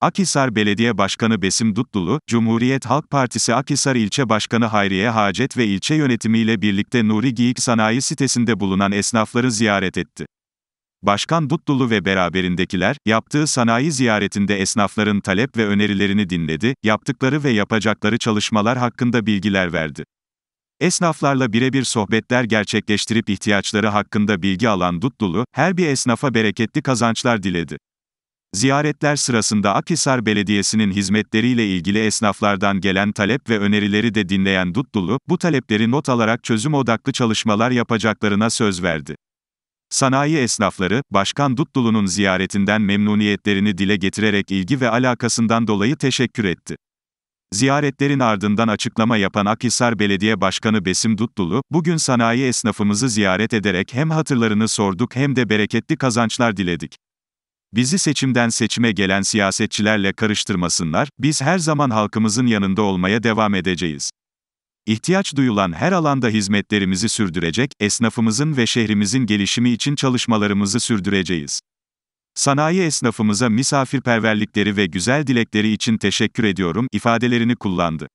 Akisar Belediye Başkanı Besim Dutlulu, Cumhuriyet Halk Partisi Akisar İlçe Başkanı Hayriye Hacet ve ilçe yönetimiyle birlikte Nuri Giyik Sanayi sitesinde bulunan esnafları ziyaret etti. Başkan Dutlulu ve beraberindekiler, yaptığı sanayi ziyaretinde esnafların talep ve önerilerini dinledi, yaptıkları ve yapacakları çalışmalar hakkında bilgiler verdi. Esnaflarla birebir sohbetler gerçekleştirip ihtiyaçları hakkında bilgi alan Dutlulu, her bir esnafa bereketli kazançlar diledi. Ziyaretler sırasında Akhisar Belediyesi'nin hizmetleriyle ilgili esnaflardan gelen talep ve önerileri de dinleyen Dutlulu, bu talepleri not alarak çözüm odaklı çalışmalar yapacaklarına söz verdi. Sanayi esnafları, Başkan Dutlulu'nun ziyaretinden memnuniyetlerini dile getirerek ilgi ve alakasından dolayı teşekkür etti. Ziyaretlerin ardından açıklama yapan Akhisar Belediye Başkanı Besim Dutlulu, bugün sanayi esnafımızı ziyaret ederek hem hatırlarını sorduk hem de bereketli kazançlar diledik. Bizi seçimden seçime gelen siyasetçilerle karıştırmasınlar, biz her zaman halkımızın yanında olmaya devam edeceğiz. İhtiyaç duyulan her alanda hizmetlerimizi sürdürecek, esnafımızın ve şehrimizin gelişimi için çalışmalarımızı sürdüreceğiz. Sanayi esnafımıza misafirperverlikleri ve güzel dilekleri için teşekkür ediyorum ifadelerini kullandı.